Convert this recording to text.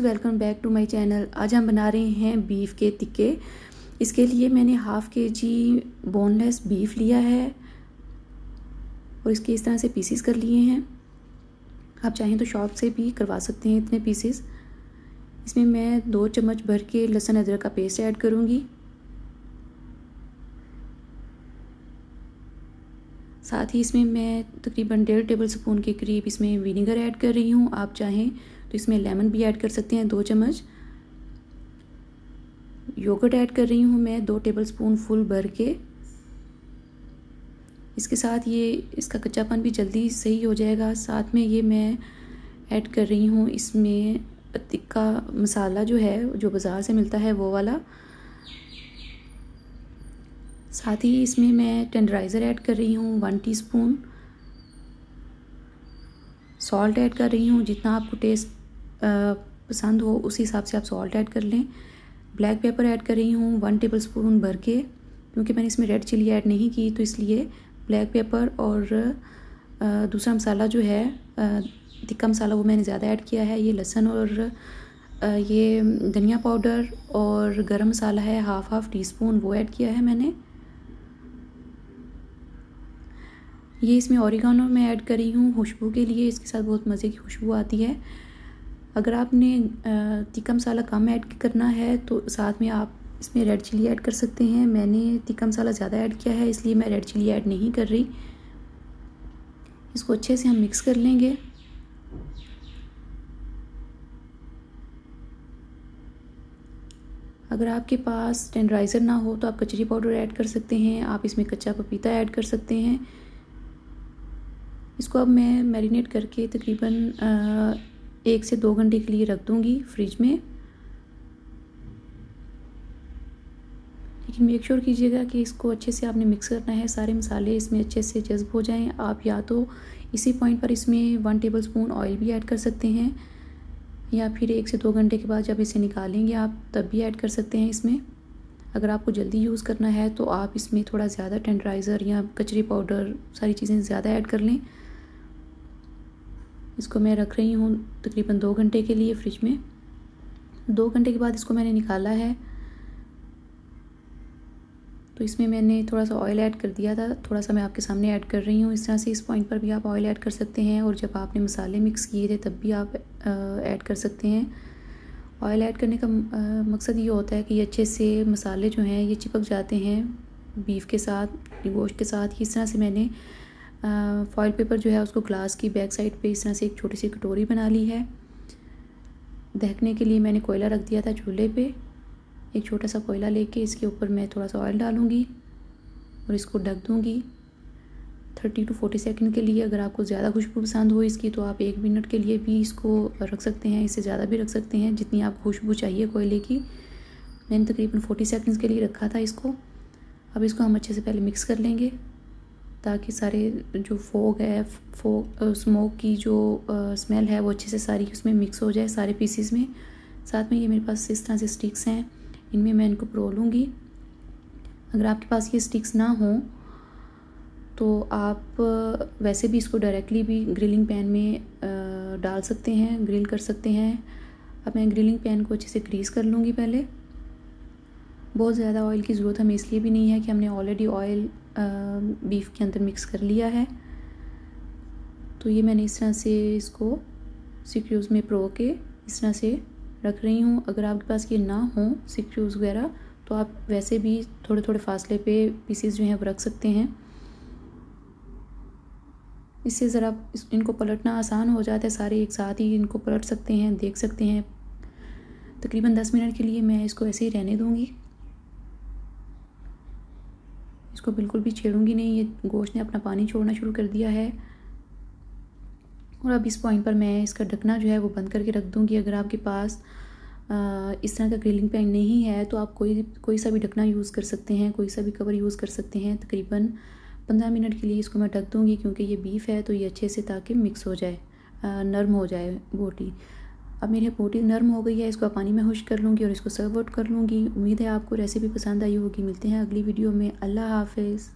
viewers welcome back to my channel आज हम बना रहे हैं बीफ के टिक्के इसके लिए मैंने हाफ़ के जी बोनलेस बीफ लिया है और इसके इस तरह से पीसीस कर लिए हैं आप चाहें तो शॉप से भी करवा सकते हैं इतने पीसीस इसमें मैं दो चम्मच भर के लहसुन अदरक का पेस्ट ऐड करूँगी साथ ही इसमें मैं तकरीबन डेढ़ टेबल स्पून के करीब इसमें विनीगर ऐड कर रही हूँ आप चाहें तो इसमें लेमन भी ऐड कर सकते हैं दो चम्मच योगर्ट ऐड कर रही हूँ मैं दो टेबल स्पून फुल भर के इसके साथ ये इसका कच्चापन भी जल्दी सही हो जाएगा साथ में ये मैं ऐड कर रही हूँ इसमें टिक्का मसाला जो है जो बाज़ार से मिलता है वो वाला साथ ही इसमें मैं टेंडराइज़र ऐड कर रही हूँ वन टीस्पून सॉल्ट ऐड कर रही हूँ जितना आपको टेस्ट पसंद हो उसी हिसाब से आप सॉल्ट ऐड कर लें ब्लैक पेपर ऐड कर रही हूँ वन टेबल स्पून भर के क्योंकि मैंने इसमें रेड चिली ऐड नहीं की तो इसलिए ब्लैक पेपर और दूसरा मसाला जो है तिक्का मसाला वो मैंने ज़्यादा ऐड किया है ये लहसुन और ये धनिया पाउडर और गरम मसाला है हाफ़ हाफ़ टी स्पून वो ऐड किया है मैंने ये इसमें ओरिगानो मैं ऐड कर रही हूँ खुशबू के लिए इसके साथ बहुत मज़े की खुशबू आती है अगर आपने तिक्का मसाला कम ऐड करना है तो साथ में आप इसमें रेड चिली ऐड कर सकते हैं मैंने तिक्का मसाला ज़्यादा ऐड किया है इसलिए मैं रेड चिली ऐड नहीं कर रही इसको अच्छे से हम मिक्स कर लेंगे अगर आपके पास टेंडराइज़र ना हो तो आप कचरी पाउडर ऐड कर सकते हैं आप इसमें कच्चा पपीता ऐड कर सकते हैं इसको अब मैं मैरिनेट करके तकरीबन एक से दो घंटे के लिए रख दूँगी फ्रिज में लेकिन मेक श्योर कीजिएगा कि इसको अच्छे से आपने मिक्स करना है सारे मसाले इसमें अच्छे से जज्ब हो जाएं आप या तो इसी पॉइंट पर इसमें वन टेबल स्पून ऑयल भी ऐड कर सकते हैं या फिर एक से दो घंटे के बाद जब इसे निकालेंगे आप तब भी ऐड कर सकते हैं इसमें अगर आपको जल्दी यूज़ करना है तो आप इसमें थोड़ा ज़्यादा टेंडराइज़र या कचरी पाउडर सारी चीज़ें ज़्यादा ऐड कर लें इसको मैं रख रही हूँ तकरीबन दो घंटे के लिए फ्रिज में दो घंटे के बाद इसको मैंने निकाला है तो इसमें मैंने थोड़ा सा ऑयल ऐड कर दिया था थोड़ा सा मैं आपके सामने ऐड कर रही हूँ इस तरह से इस पॉइंट पर भी आप ऑयल ऐड कर सकते हैं और जब आपने मसाले मिक्स किए थे तब भी आप ऐड कर सकते हैं ऑयल ऐड करने का मकसद ये होता है कि ये अच्छे से मसाले जो हैं ये चिपक जाते हैं बीफ के साथ गोश्त के साथ इस तरह से मैंने फॉयल पेपर जो है उसको ग्लास की बैक साइड पे इस तरह से एक छोटी सी कटोरी बना ली है दहकने के लिए मैंने कोयला रख दिया था चूल्हे पे एक छोटा सा कोयला लेके इसके ऊपर मैं थोड़ा सा ऑयल डालूँगी और इसको ढक दूँगी थर्टी टू फोर्टी सेकेंड के लिए अगर आपको ज़्यादा खुशबू पसंद हो इसकी तो आप एक मिनट के लिए भी इसको रख सकते हैं इससे ज़्यादा भी रख सकते हैं जितनी आप खुशबू चाहिए कोयले की मैंने तकरीबन फोर्टी सेकेंड्स के लिए रखा था इसको अब इसको हम अच्छे से पहले मिक्स कर लेंगे ताकि सारे जो फोग है फोग स्मोक की जो स्मेल है वो अच्छे से सारी उसमें मिक्स हो जाए सारे पीसीस में साथ में ये मेरे पास इस तरह से स्टिक्स हैं इनमें मैं इनको प्रो लूँगी अगर आपके पास ये स्टिक्स ना हो तो आप वैसे भी इसको डायरेक्टली भी ग्रिलिंग पैन में डाल सकते हैं ग्रिल कर सकते हैं अब मैं ग्रिलिंग पैन को अच्छे से ग्रीस कर लूँगी पहले बहुत ज़्यादा ऑयल की ज़रूरत हमें इसलिए भी नहीं है कि हमने ऑलरेडी ऑयल बीफ के अंदर मिक्स कर लिया है तो ये मैंने इस तरह से इसको सिक्यूज़ में प्रो के इस तरह से रख रही हूँ अगर आपके पास ये ना हो सिक्यूज़ वगैरह तो आप वैसे भी थोड़े थोड़े फासले पे पीसीस जो हैं वो रख सकते हैं इससे ज़रा इनको पलटना आसान हो जाता है सारे एक साथ ही इनको पलट सकते हैं देख सकते हैं तकरीबन दस मिनट के लिए मैं इसको ऐसे ही रहने दूँगी इसको बिल्कुल भी छेड़ूंगी नहीं ये गोश्त ने अपना पानी छोड़ना शुरू कर दिया है और अब इस पॉइंट पर मैं इसका ढकना जो है वो बंद करके रख दूँगी अगर आपके पास इस तरह का ग्रिलिंग पैन नहीं है तो आप कोई कोई सा भी ढकना यूज़ कर सकते हैं कोई सा भी कवर यूज़ कर सकते हैं तकरीबन पंद्रह मिनट के लिए इसको मैं ढक दूँगी क्योंकि ये बीफ है तो ये अच्छे से ताकि मिक्स हो जाए नरम हो जाए बोटी अब मेरी पोटी नरम हो गई है इसको पानी में खुश कर लूँगी और इसको सर्व आउट कर लूँगी उम्मीद है आपको रेसिपी पसंद आई होगी मिलते हैं अगली वीडियो में अल्लाह हाफिज़